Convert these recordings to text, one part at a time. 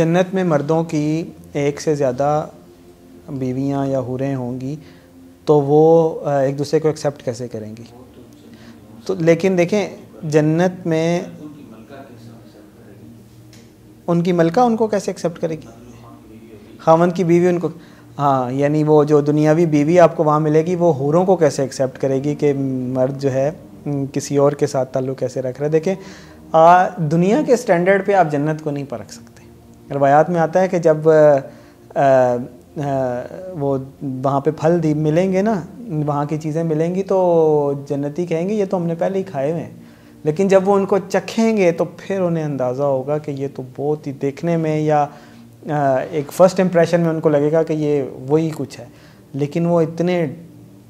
जन्नत में मर्दों की एक से ज़्यादा बीवियाँ या हुरें होंगी तो वो एक दूसरे को एक्सेप्ट कैसे करेंगी तो लेकिन देखें जन्नत में उनकी मलका उनको कैसे एक्सेप्ट करेगी खावन की बीवी उनको हाँ यानी वो जो दुनियावी बीवी आपको वहाँ मिलेगी वो हूरों को कैसे एक्सेप्ट करेगी कि मर्द जो है किसी और के साथ ताल्लुक़ कैसे रख रहा है देखें आ, दुनिया के स्टैंडर्ड पे आप जन्नत को नहीं परख सकते रवायात में आता है कि जब आ, आ, वो वहाँ पे फल दी मिलेंगे ना वहाँ की चीज़ें मिलेंगी तो जन्नती कहेंगे ये तो हमने पहले ही खाए हुए हैं लेकिन जब वो उनको चखेंगे तो फिर उन्हें अंदाज़ा होगा कि ये तो बहुत ही देखने में या एक फ़र्स्ट इम्प्रेशन में उनको लगेगा कि ये वही कुछ है लेकिन वो इतने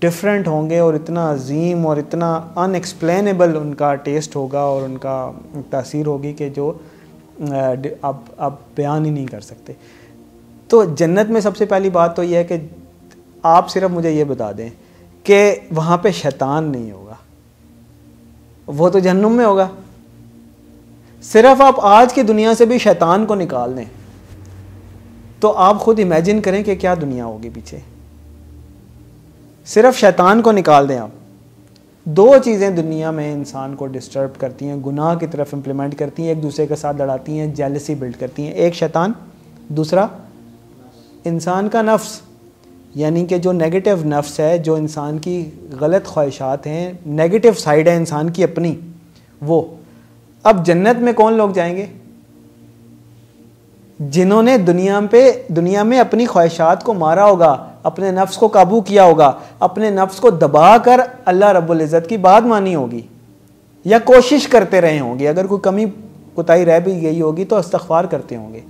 डिफरेंट होंगे और इतना अजीम और इतना अनएक्सप्लेनेबल उनका टेस्ट होगा और उनका तासीर होगी कि जो आप आप बयान ही नहीं कर सकते तो जन्नत में सबसे पहली बात तो यह है कि आप सिर्फ मुझे ये बता दें कि वहाँ पे शैतान नहीं होगा वो तो जहन्नुम में होगा सिर्फ आप आज की दुनिया से भी शैतान को निकाल दें तो आप खुद इमेजिन करें कि क्या दुनिया होगी पीछे सिर्फ शैतान को निकाल दें आप दो चीज़ें दुनिया में इंसान को डिस्टर्ब करती हैं गुनाह की तरफ इम्प्लीमेंट करती हैं एक दूसरे के साथ लड़ाती हैं जेलसी बिल्ड करती हैं एक शैतान दूसरा इंसान का नफ्स यानी कि जो नेगेटिव नफ्स है जो इंसान की गलत ख्वाहिशात हैं नेगेटिव साइड है इंसान की अपनी वो अब जन्नत में कौन लोग जाएंगे जिन्होंने दुनिया पे दुनिया में अपनी ख्वाहिशात को मारा होगा अपने नफ्स को काबू किया होगा अपने नफ्स को दबा कर अल्लाह रबुल्ज़त की बात मानी होगी या कोशिश करते रहे होंगे अगर कोई कमी कोताही रह भी गई होगी तो अस्तवार करते होंगे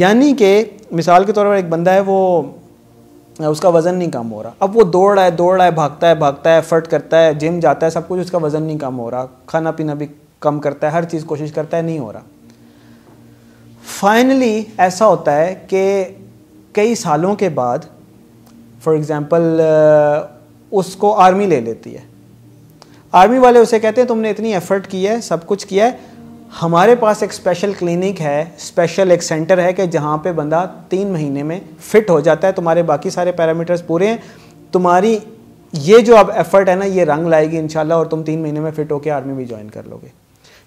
यानी कि मिसाल के तौर पर एक बंदा है वो उसका वज़न नहीं कम हो रहा अब वो दौड़ रहा है दौड़ रहा है भागता है भागता है एफर्ट करता है जिम जाता है सब कुछ उसका वज़न नहीं कम हो रहा खाना पीना भी कम करता है हर चीज़ कोशिश करता है नहीं हो रहा फाइनली ऐसा होता है कि कई सालों के बाद फॉर एग्ज़ाम्पल uh, उसको आर्मी ले लेती है आर्मी वाले उसे कहते हैं तुमने इतनी एफ़र्ट की है सब कुछ किया है हमारे पास एक स्पेशल क्लिनिक है स्पेशल एक सेंटर है कि जहाँ पे बंदा तीन महीने में फ़िट हो जाता है तुम्हारे बाकी सारे पैरामीटर्स पूरे हैं तुम्हारी ये जो अब एफ़र्ट है ना ये रंग लाएगी इन और तुम तीन महीने में फ़िट होकर आर्मी भी ज्वाइन कर लोगे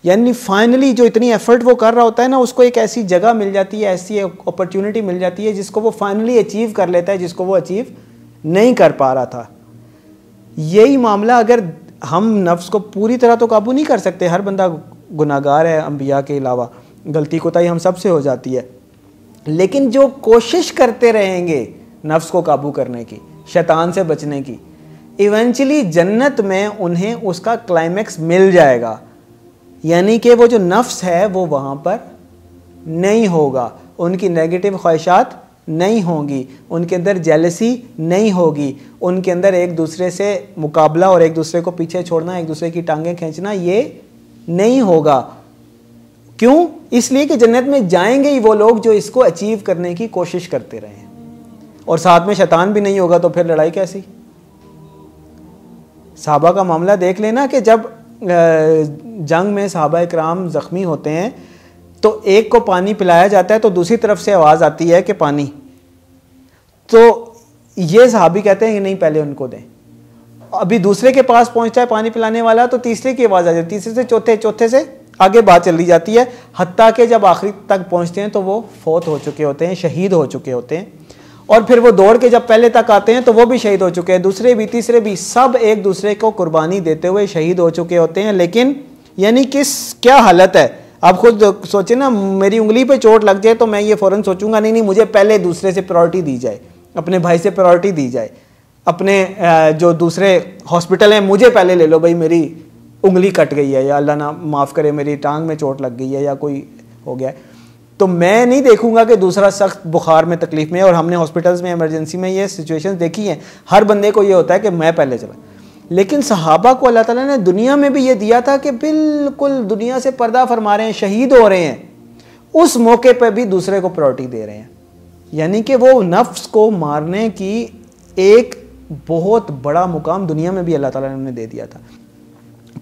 यानी फाइनली जो इतनी एफर्ट वो कर रहा होता है ना उसको एक ऐसी जगह मिल जाती है ऐसी अपॉर्चुनिटी मिल जाती है जिसको वो फाइनली अचीव कर लेता है जिसको वो अचीव नहीं कर पा रहा था यही मामला अगर हम नफ्स को पूरी तरह तो काबू नहीं कर सकते हर बंदा गुनागार है अम्बिया के अलावा गलती कोताही हम सबसे हो जाती है लेकिन जो कोशिश करते रहेंगे नफ्स को काबू करने की शैतान से बचने की इवेंचुअली जन्नत में उन्हें उसका क्लाइमैक्स मिल जाएगा यानी कि वो जो नफ्स है वो वहाँ पर नहीं होगा उनकी नेगेटिव ख्वाहिशात नहीं होंगी उनके अंदर जेलसी नहीं होगी उनके अंदर एक दूसरे से मुकाबला और एक दूसरे को पीछे छोड़ना एक दूसरे की टांगें खींचना ये नहीं होगा क्यों इसलिए कि जन्नत में जाएंगे ही वो लोग जो इसको अचीव करने की कोशिश करते रहे हैं और साथ में शैतान भी नहीं होगा तो फिर लड़ाई कैसी साहबा का मामला देख लेना कि जब जंग में सहाबा इक्राम ज़ख्मी होते हैं तो एक को पानी पिलाया जाता है तो दूसरी तरफ से आवाज़ आती है कि पानी तो ये सहाबी कहते हैं कि नहीं पहले उनको दें अभी दूसरे के पास पहुंचता है पानी पिलाने वाला तो तीसरे की आवाज़ आ जाती है तीसरे से चौथे चौथे से आगे बात चली जाती है हती के जब आखिरी तक पहुँचते हैं तो वो फौत हो चुके होते हैं शहीद हो चुके होते हैं और फिर वो दौड़ के जब पहले तक आते हैं तो वो भी शहीद हो चुके हैं दूसरे भी तीसरे भी सब एक दूसरे को कुर्बानी देते हुए शहीद हो चुके होते हैं लेकिन यानी किस क्या हालत है आप खुद सोचें ना मेरी उंगली पे चोट लग जाए तो मैं ये फ़ौरन सोचूंगा नहीं नहीं मुझे पहले दूसरे से प्रायोरिटी दी जाए अपने भाई से प्रायोरिटी दी जाए अपने जो दूसरे हॉस्पिटल हैं मुझे पहले ले लो भाई मेरी उंगली कट गई है या अल्लाह ना माफ़ करे मेरी टांग में चोट लग गई है या कोई हो गया है तो मैं नहीं देखूंगा कि दूसरा सख्त बुखार में तकलीफ में और हमने हॉस्पिटल्स में इमरजेंसी में ये सिचुएशन देखी हैं हर बंदे को ये होता है कि मैं पहले चला लेकिन सहाबा को अल्लाह ताला ने दुनिया में भी ये दिया था कि बिल्कुल दुनिया से पर्दा फरमा रहे हैं शहीद हो रहे हैं उस मौके पर भी दूसरे को प्रायोरिटी दे रहे हैं यानी कि वो नफ्स को मारने की एक बहुत बड़ा मुकाम दुनिया में भी अल्लाह ताला ने उन्हें दे दिया था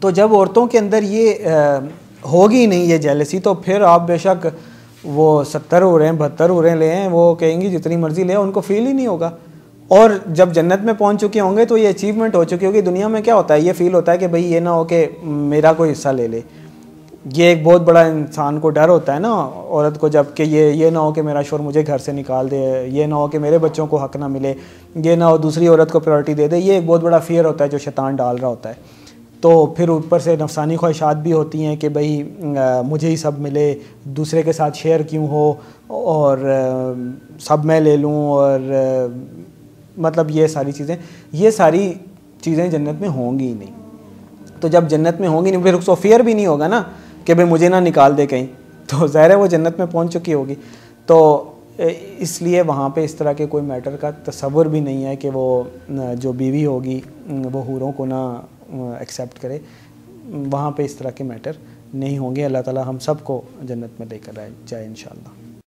तो जब औरतों के अंदर ये होगी नहीं ये जेलसी तो फिर आप बेशक वो सत्तर हो रहे हैं बहत्तर हो रहे ले हैं वो कहेंगी जितनी मर्जी ले उनको फील ही नहीं होगा और जब जन्नत में पहुंच चुके होंगे तो ये अचीवमेंट हो चुकी होगी दुनिया में क्या होता है ये फील होता है कि भाई ये ना हो कि मेरा कोई हिस्सा ले ले ये एक बहुत बड़ा इंसान को डर होता है ना औरत को जब कि ये ये ना हो कि मेरा शोर मुझे घर से निकाल दे ये ना हो कि मेरे बच्चों को हक ना मिले ये ना हो दूसरी औरत को प्रायोरिटी दे दे ये एक बहुत बड़ा फियर होता है जो शैतान डाल रहा होता है तो फिर ऊपर से नफसानी ख्वाहिशात भी होती हैं कि भाई मुझे ही सब मिले दूसरे के साथ शेयर क्यों हो और आ, सब मैं ले लूँ और आ, मतलब ये सारी चीज़ें ये सारी चीज़ें जन्नत में होंगी ही नहीं तो जब जन्नत में होंगी नहीं फिर उसको फेयर भी नहीं होगा ना कि भाई मुझे ना निकाल दे कहीं तो ज़ाहिर है वो जन्नत में पहुंच चुकी होगी तो इसलिए वहाँ पे इस तरह के कोई मैटर का तस्वुर भी नहीं है कि वो जो बीवी होगी वो हूरों को ना एक्सेप्ट करे वहाँ पे इस तरह के मैटर नहीं होंगे अल्लाह ताला हम सबको जन्नत में लेकर आए जाए इन